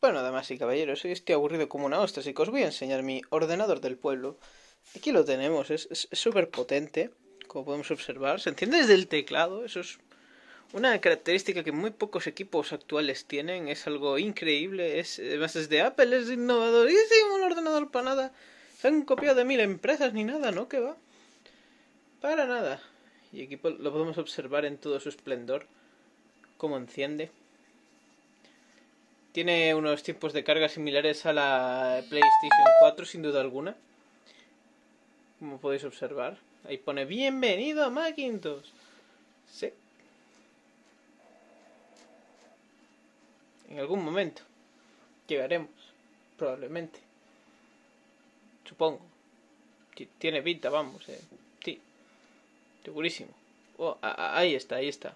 Bueno, damas y caballeros, estoy aburrido como una ostra, así que os voy a enseñar mi ordenador del pueblo. Aquí lo tenemos, es súper potente, como podemos observar. Se enciende desde el teclado, eso es una característica que muy pocos equipos actuales tienen, es algo increíble, es, además es de Apple, es innovadorísimo un ordenador para nada. Se han copiado de mil empresas ni nada, ¿no? ¿Qué va? Para nada. Y aquí lo podemos observar en todo su esplendor, cómo enciende. Tiene unos tiempos de carga similares a la PlayStation 4, sin duda alguna. Como podéis observar. Ahí pone, bienvenido a Macintosh. Sí. En algún momento. Llegaremos. Probablemente. Supongo. Tiene pinta, vamos. Eh. Sí. Segurísimo. Oh, ahí está, ahí está.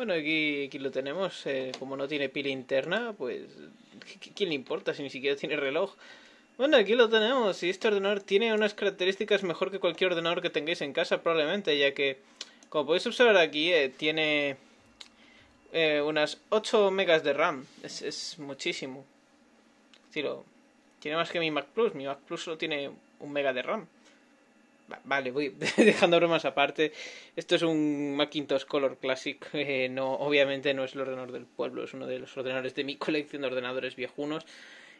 Bueno, aquí, aquí lo tenemos. Eh, como no tiene pila interna, pues. ¿Quién le importa si ni siquiera tiene reloj? Bueno, aquí lo tenemos. Y este ordenador tiene unas características mejor que cualquier ordenador que tengáis en casa, probablemente, ya que, como podéis observar aquí, eh, tiene eh, unas 8 megas de RAM. Es, es muchísimo. tiene más que mi Mac Plus. Mi Mac Plus solo tiene un mega de RAM vale, voy dejando bromas aparte. Esto es un Macintosh Color Classic. Eh, no, obviamente no es el ordenador del pueblo, es uno de los ordenadores de mi colección de ordenadores viejunos.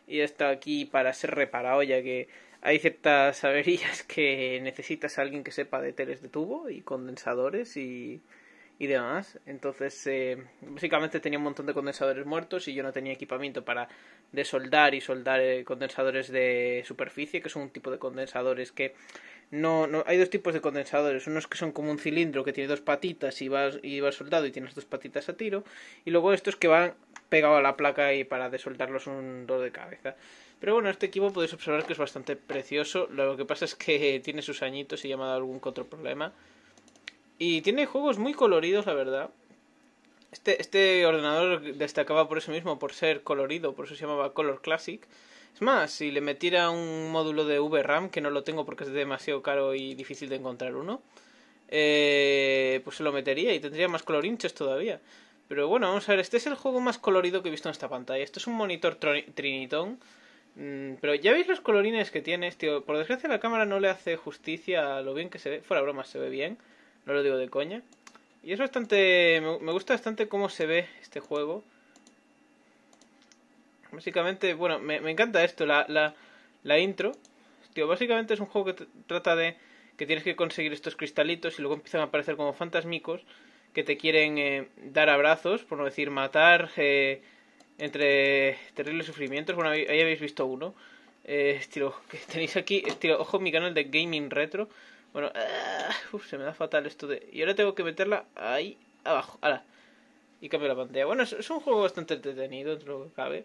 Y está aquí para ser reparado, ya que hay ciertas averías que necesitas a alguien que sepa de teles de tubo y condensadores y, y demás. Entonces, eh, básicamente tenía un montón de condensadores muertos y yo no tenía equipamiento para desoldar y soldar eh, condensadores de superficie, que son un tipo de condensadores que no, no hay dos tipos de condensadores, unos que son como un cilindro que tiene dos patitas y va, y soldado y tienes dos patitas a tiro, y luego estos que van pegado a la placa y para desoldarlos un dolor de cabeza. Pero bueno, este equipo podéis observar que es bastante precioso, lo que pasa es que tiene sus añitos y ya me ha algún otro problema. Y tiene juegos muy coloridos, la verdad. Este, este ordenador destacaba por eso mismo, por ser colorido, por eso se llamaba Color Classic. Es más, si le metiera un módulo de VRAM, que no lo tengo porque es demasiado caro y difícil de encontrar uno, eh, pues se lo metería y tendría más colorinches todavía. Pero bueno, vamos a ver, este es el juego más colorido que he visto en esta pantalla. Este es un monitor Trinitón. Mm, pero ya veis los colorines que tiene. tío. Este, por desgracia la cámara no le hace justicia a lo bien que se ve. Fuera bromas, se ve bien. No lo digo de coña. Y es bastante... Me gusta bastante cómo se ve este juego. Básicamente, bueno, me, me encanta esto, la, la, la, intro. Tío, básicamente es un juego que trata de que tienes que conseguir estos cristalitos y luego empiezan a aparecer como fantasmicos que te quieren eh, dar abrazos, por no decir matar, eh, entre terribles sufrimientos. Bueno, ahí, habéis visto uno. Eh, estilo, que tenéis aquí, estilo, ojo mi canal de Gaming Retro. Bueno, ah, se me da fatal esto de... Y ahora tengo que meterla ahí abajo, ala. Y cambio la pantalla. Bueno, es, un juego bastante entretenido, que cabe.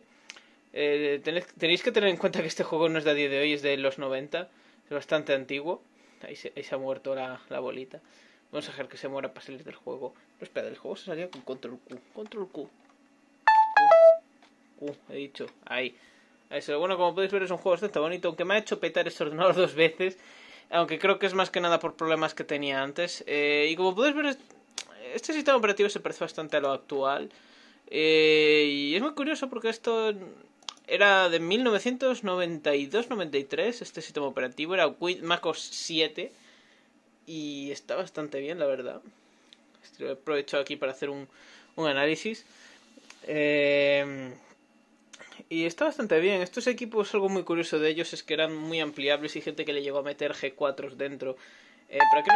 Eh, tenéis que tener en cuenta que este juego no es de a día de hoy, es de los 90. Es bastante antiguo. Ahí se, ha muerto la, la, bolita. Vamos a dejar que se muera para salir del juego. Pero espera, el juego se salía con control Q. Control Q. Q, he dicho. Ahí. Eso, bueno, como podéis ver es un juego bastante bonito, aunque me ha hecho petar este ordenador dos veces, aunque creo que es más que nada por problemas que tenía antes. Eh, y como podéis ver, este sistema operativo se parece bastante a lo actual. Eh, y es muy curioso porque esto era de 1992-93, este sistema operativo era Mac OS 7 y está bastante bien, la verdad. Lo he aprovechado aquí para hacer un, un análisis. Em, y está bastante bien. Estos equipos, algo muy curioso de ellos es que eran muy ampliables y gente que le llegó a meter G4 dentro eh, para, quien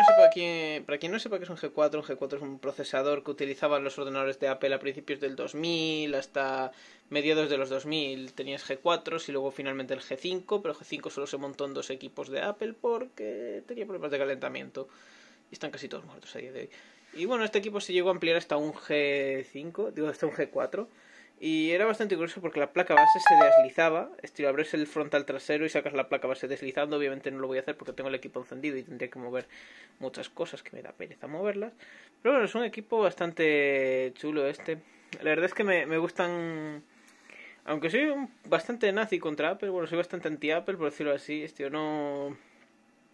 no sepa qué, es un G4, un G4 es un procesador que utilizaban los ordenadores de Apple a principios del 2000 hasta mediados de los 2000. Tenías G4 y luego finalmente el G5, pero el G5 solo se montó en dos equipos de Apple porque tenía problemas de calentamiento. Y están casi todos muertos a día de hoy. Y bueno, este equipo se llegó a ampliar hasta un G5, digo, hasta un G4. Y era bastante curioso porque la placa base se deslizaba. Estilo, abres el frontal trasero y sacas la placa base deslizando. Obviamente no lo voy a hacer porque tengo el equipo encendido y tendría que mover muchas cosas que me da pereza moverlas. Pero bueno, es un equipo bastante chulo este. La verdad es que me, gustan... Aunque soy bastante nazi contra Apple, bueno, soy bastante anti-Apple, por decirlo así. Este, no...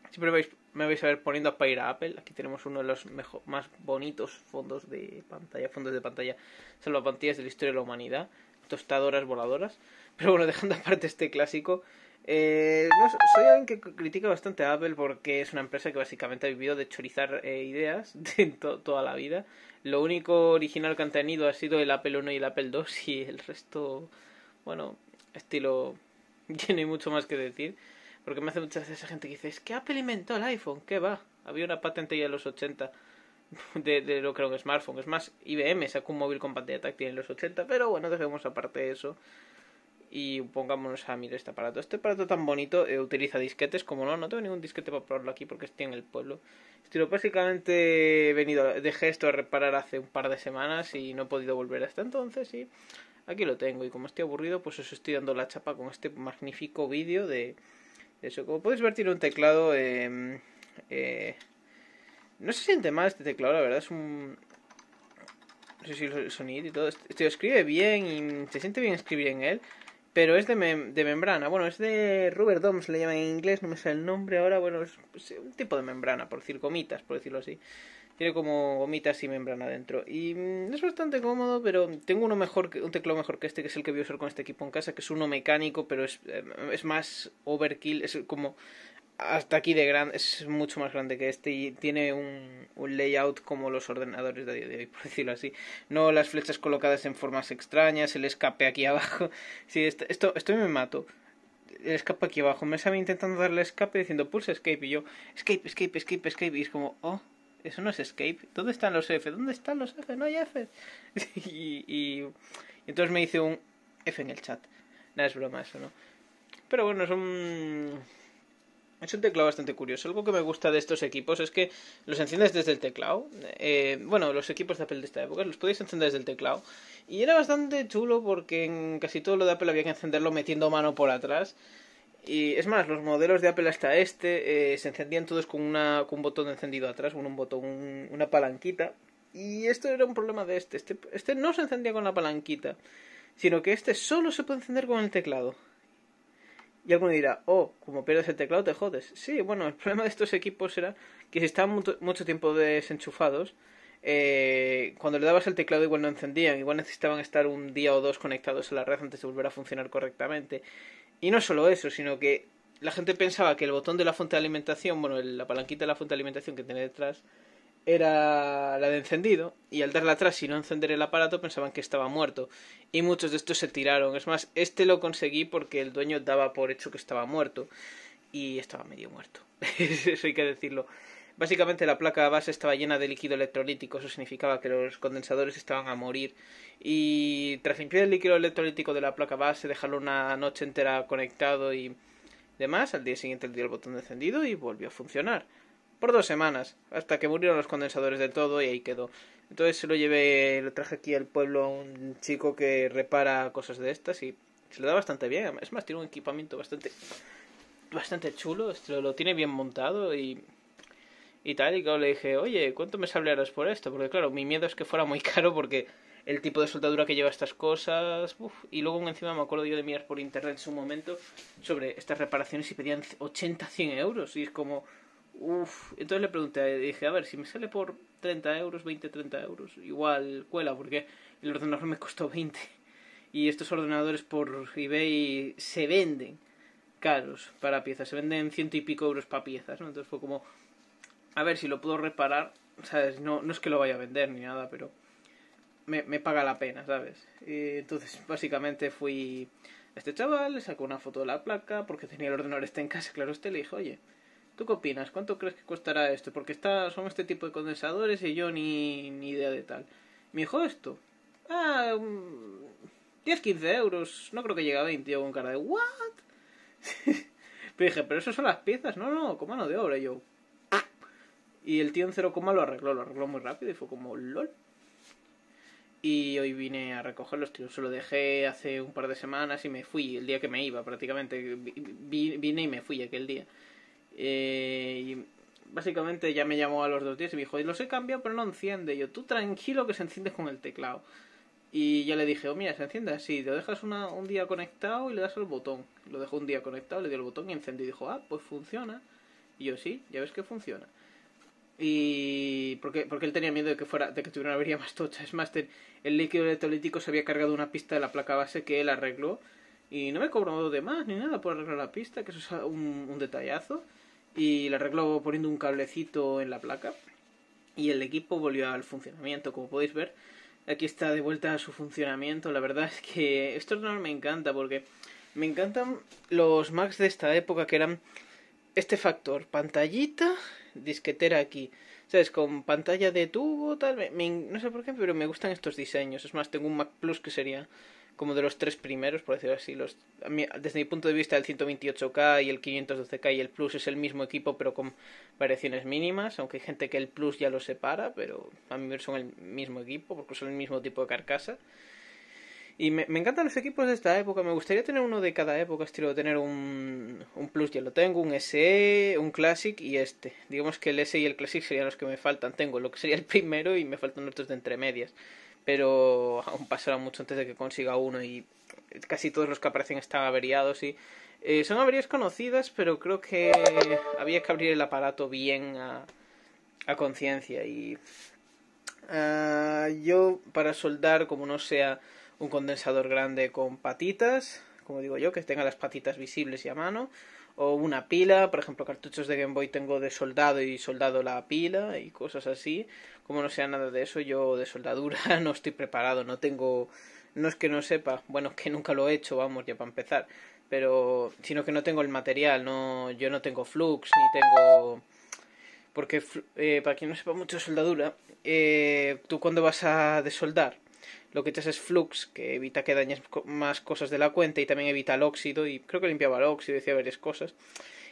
Siempre vais me vais a ver poniendo a ir a Apple. Aquí tenemos uno de los mejor, más bonitos fondos de pantalla, fondos de pantalla de la historia de la humanidad. Tostadoras voladoras. Pero bueno, dejando aparte este clásico, eh, no, soy alguien que critica bastante a Apple porque es una empresa que básicamente ha vivido de chorizar eh, ideas de toda la vida. Lo único original que han tenido ha sido el Apple 1 y el Apple 2 y el resto, bueno, estilo, ya no hay mucho más que decir. Porque me hace mucha veces esa gente que dice, es que Apple inventó el iPhone, ¿qué va? Había una patente ya en los 80 de, lo que era un smartphone. Es más, IBM sacó un móvil con pantalla táctil en los 80, pero bueno, dejemos aparte eso. Y pongámonos a mirar este aparato. Este aparato tan bonito eh, utiliza disquetes, como no, no tengo ningún disquete para probarlo aquí porque estoy en el pueblo. Estoy básicamente he venido, dejé esto a reparar hace un par de semanas y no he podido volver hasta entonces y aquí lo tengo. Y como estoy aburrido, pues os estoy dando la chapa con este magnífico vídeo de eso, como puedes ver, tiene un teclado. Em, eh, no se siente mal este teclado, la verdad. Es un. No sé si el sonido y todo. Este, este escribe bien y se siente bien escribir en él. Pero es de, de membrana. Bueno, es de rubber domes, le llaman en inglés. No me sale el nombre ahora. Bueno, es, un tipo de membrana, por decir por decirlo así. Tiene como gomitas y membrana dentro. Y mm, es bastante cómodo, pero tengo uno mejor, un teclado mejor que este, que es el que voy a usar con este equipo en casa, que es uno mecánico, pero es, em, es más overkill, es como hasta aquí de grande, es mucho más grande que este y tiene un, un layout como los ordenadores de día de hoy, por decirlo así. No las flechas colocadas en formas extrañas, el escape aquí abajo. Sí, esto, esto, me mato. El escape aquí abajo. Me estaba intentando darle escape diciendo pulse escape y yo escape, escape, escape, escape. Y es como, oh, eso no es escape. ¿Dónde están los F? ¿Dónde están los F? No hay F. y, entonces me hice un F en el chat. No es broma eso, ¿no? Pero bueno, es un... Es un teclado bastante curioso. Algo que me gusta de estos equipos es que los enciendes desde el teclado. Eh, bueno, los equipos de Apple de esta época los podéis encender desde el teclado. Y era bastante chulo porque en casi todo lo de Apple había que encenderlo metiendo mano por atrás. Y es más, los modelos de Apple hasta este eh, se encendían todos con, una, con un botón encendido atrás, con un botón, una palanquita. Y esto era un problema de este. este. este. no se encendía con la palanquita, sino que este solo se puede encender con el teclado. Y alguno dirá, oh, como pierdes el teclado te jodes. Sí, bueno, el problema de estos equipos era que si estaban mucho, tiempo desenchufados, eh, cuando le dabas el teclado igual no encendían, igual necesitaban estar un día o dos conectados a la red antes de volver a funcionar correctamente. Y no solo eso, sino que la gente pensaba que el botón de la fuente de alimentación, bueno, la palanquita de la fuente de alimentación que tenía detrás, era la de encendido y al darla atrás y no encender el aparato pensaban que estaba muerto y muchos de estos se tiraron. Es más, este lo conseguí porque el dueño daba por hecho que estaba muerto y estaba medio muerto, eso hay que decirlo. Básicamente la placa base estaba llena de líquido electrolítico, eso significaba que los condensadores estaban a morir. Y tras limpiar el líquido electrolítico de la placa base, dejarlo una noche entera conectado y demás, al día siguiente le dio el botón de encendido y volvió a funcionar. Por dos semanas, hasta que murieron los condensadores de todo y ahí quedó. Entonces se lo llevé, lo traje aquí al pueblo a un chico que repara cosas de estas y se le da bastante bien. Es más, tiene un equipamiento bastante, bastante chulo, lo tiene bien montado y y tal. Y claro, le dije, oye, ¿cuánto me sablearás por esto? Porque claro, mi miedo es que fuera muy caro porque el tipo de soldadura que lleva estas cosas. Uf. Y luego encima me acuerdo yo de mirar por internet en su momento sobre estas reparaciones y pedían 80, 100 euros. Y es como, uff. Entonces le pregunté, dije, a ver, si me sale por 30 euros, 20, 30 euros, igual cuela porque el ordenador me costó 20. Y estos ordenadores por eBay se venden caros para piezas, se venden ciento y pico euros para piezas, ¿no? Entonces fue como, a ver si lo puedo reparar, ¿sabes? No, no es que lo vaya a vender ni nada, pero me, paga la pena, ¿sabes? entonces, básicamente fui a este chaval, le sacó una foto de la placa, porque tenía el ordenador este en casa, claro, este le dijo oye, ¿tú qué opinas? ¿Cuánto crees que costará esto? Porque está, son este tipo de condensadores y yo ni, ni idea de tal. Me dijo esto. Ah, 10-15 mm, euros, no creo que llegue a 20, yo con cara de, ¿what? pero dije, pero eso son las piezas, no, no, como mano de obra, yo. Y el tío en 0, lo arregló, lo arregló muy rápido y fue como lol. Y hoy vine a recoger los tíos, se lo dejé hace un par de semanas y me fui, el día que me iba prácticamente. Vine y me fui aquel día. Eh, y básicamente ya me llamó a los dos días y me dijo, los he cambiado pero no enciende. yo, tú tranquilo que se enciende con el teclado. Y ya le dije, oh mira, se enciende así, lo dejas un día conectado y le das al botón. Lo dejó un día conectado, le dio el botón y encendió. Y dijo, ah, pues funciona. Y yo, sí, ya ves que funciona y porque, porque él tenía miedo de que fuera de que tuviera una avería más tocha. Es más, el líquido electrolítico se había cargado una pista de la placa base que él arregló y no me cobró de más ni nada por arreglar la pista, que eso es un, un detallazo. Y la arregló poniendo un cablecito en la placa y el equipo volvió al funcionamiento, como podéis ver. Aquí está de vuelta a su funcionamiento. La verdad es que esto no me encanta porque me encantan los Macs de esta época que eran este factor, pantallita disquetera aquí. ¿Sabes? Con pantalla de tubo, tal. vez no sé por qué, pero me gustan estos diseños. Es más, tengo un Mac Plus que sería como de los tres primeros, por decirlo así. Los, desde mi punto de vista, el 128K y el 512K y el Plus es el mismo equipo, pero con variaciones mínimas. Aunque hay gente que el Plus ya lo separa, pero a mí son el mismo equipo, porque son el mismo tipo de carcasa. Y me, encantan los equipos de esta época. Me gustaría tener uno de cada época, estilo tener un, un Plus, ya lo tengo, un SE, un Classic y este. Digamos que el SE y el Classic serían los que me faltan. Tengo lo que sería el primero y me faltan otros de entre medias. Pero aún pasará mucho antes de que consiga uno y casi todos los que aparecen están averiados y... Eh, son averías conocidas, pero creo que había que abrir el aparato bien a, conciencia y... Ah, yo para soldar, como no sea un condensador grande con patitas, como digo yo, que tenga las patitas visibles y a mano, o una pila, por ejemplo, cartuchos de Game Boy tengo de soldado y soldado la pila y cosas así. Como no sea nada de eso, yo de soldadura no estoy preparado, no tengo no es que no sepa, bueno, es que nunca lo he hecho, vamos, ya para empezar, pero sino que no tengo el material, no yo no tengo flux ni tengo porque eh, para quien no sepa mucho soldadura, eh, tú cuando vas a desoldar lo que echas es flux, que evita que dañes más cosas de la cuenta y también evita el óxido y creo que limpiaba el óxido y decía varias cosas.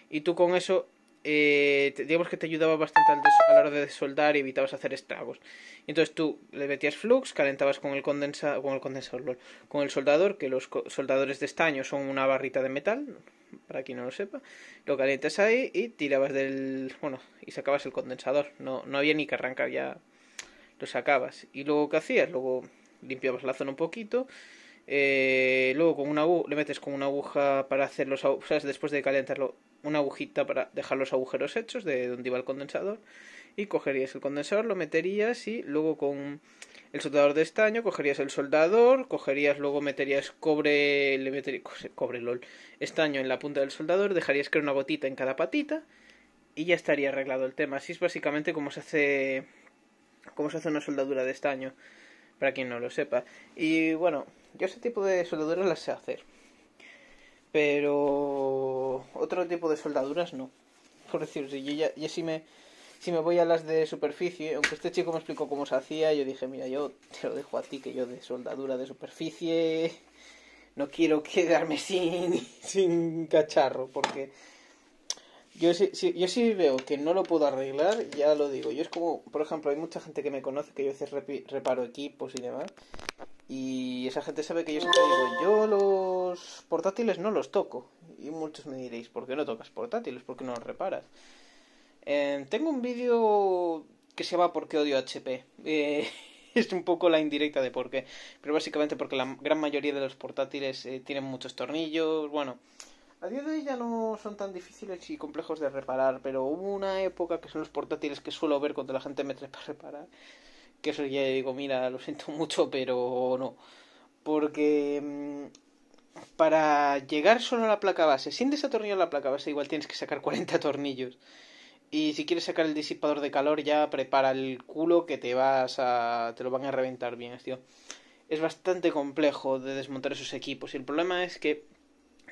Y tú con eso, eh, digamos que te ayudaba bastante a la hora de soldar y evitabas hacer estragos. Y entonces tú le metías flux, calentabas con el, condensa con el condensador, con el soldador, que los soldadores de estaño son una barrita de metal, para quien no lo sepa, lo calientas ahí y tirabas del... bueno, y sacabas el condensador, no, no había ni que arrancar, ya lo sacabas. Y luego, ¿qué hacías? Luego limpiabas la zona un poquito. Eh, luego con una le metes con una aguja para hacer los agujeros, después de calentarlo, una agujita para dejar los agujeros hechos de donde iba el condensador. Y cogerías el condensador, lo meterías y luego con el soldador de estaño, cogerías el soldador, cogerías, luego meterías cobre, le cobre, lol, estaño en la punta del soldador, dejarías crear una gotita en cada patita y ya estaría arreglado el tema. Así es básicamente como se hace, como se hace una soldadura de estaño para quien no lo sepa. Y bueno, yo ese tipo de soldaduras las sé hacer. Pero otro tipo de soldaduras no. Por decirlo así, yo si, me, si me voy a las de superficie, aunque este chico me explicó cómo se hacía, yo dije, mira, yo te lo dejo a ti, que yo de soldadura de superficie no quiero quedarme sin, sin cacharro, porque yo sí, yo sí veo que no lo puedo arreglar, ya lo digo. Yo es como, por ejemplo, hay mucha gente que me conoce que yo reparo equipos y demás. Y esa gente sabe que yo siempre digo, yo los portátiles no los toco. Y muchos me diréis, ¿por qué no tocas portátiles? ¿Por qué no los reparas? Em, tengo un vídeo que se llama ¿Por qué odio HP? Eh, es un poco la indirecta de por qué. Pero básicamente porque la gran mayoría de los portátiles eh, tienen muchos tornillos. Bueno, a día de hoy ya no son tan difíciles y complejos de reparar, pero hubo una época que son los portátiles que suelo ver cuando la gente me trae para reparar. Que eso ya digo, mira, lo siento mucho, pero no. Porque mm, para llegar solo a la placa base, sin desatornillar la placa base, igual tienes que sacar 40 tornillos. Y si quieres sacar el disipador de calor, ya prepara el culo que te vas a. te lo van a reventar bien, tío. Es bastante complejo de desmontar esos equipos. Y el problema es que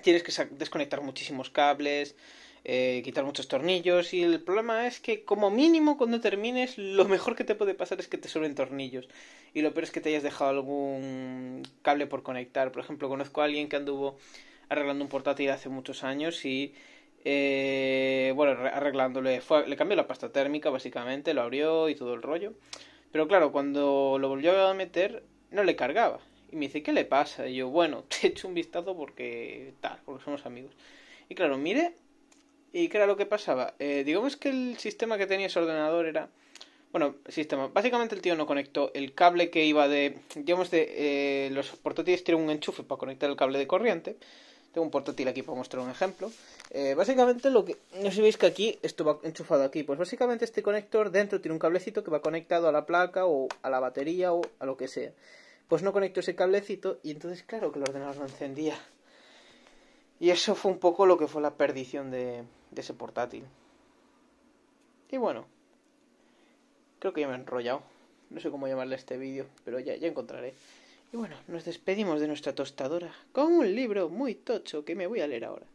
tienes que desconectar muchísimos cables, eh, quitar muchos tornillos y el problema es que como mínimo cuando termines lo mejor que te puede pasar es que te sobren tornillos y lo peor es que te hayas dejado algún cable por conectar. Por ejemplo, conozco a alguien que anduvo arreglando un portátil hace muchos años y... Eh, bueno, arreglándole, le cambió la pasta térmica básicamente, lo abrió y todo el rollo. Pero claro, cuando lo volvió a meter, no le cargaba. Y me dice, ¿qué le pasa? Y yo, bueno, te echo un vistazo porque tal, porque somos amigos. Y claro, mire, y era lo que pasaba. Eh, digamos que el sistema que tenía ese ordenador era... Bueno, sistema. Básicamente el tío no conectó el cable que iba de... Digamos de... Eh, los portátiles tienen un enchufe para conectar el cable de corriente. Tengo un portátil aquí para mostrar un ejemplo. Eh, básicamente lo que... No sé si veis que aquí esto va enchufado aquí. Pues básicamente este conector dentro tiene un cablecito que va conectado a la placa o a la batería o a lo que sea pues no conectó ese cablecito y entonces claro que el ordenador no encendía. Y eso fue un poco lo que fue la perdición de, ese portátil. Y bueno, creo que ya me he enrollado. No sé cómo llamarle a este vídeo, pero ya, ya encontraré. Y bueno, nos despedimos de nuestra tostadora con un libro muy tocho que me voy a leer ahora.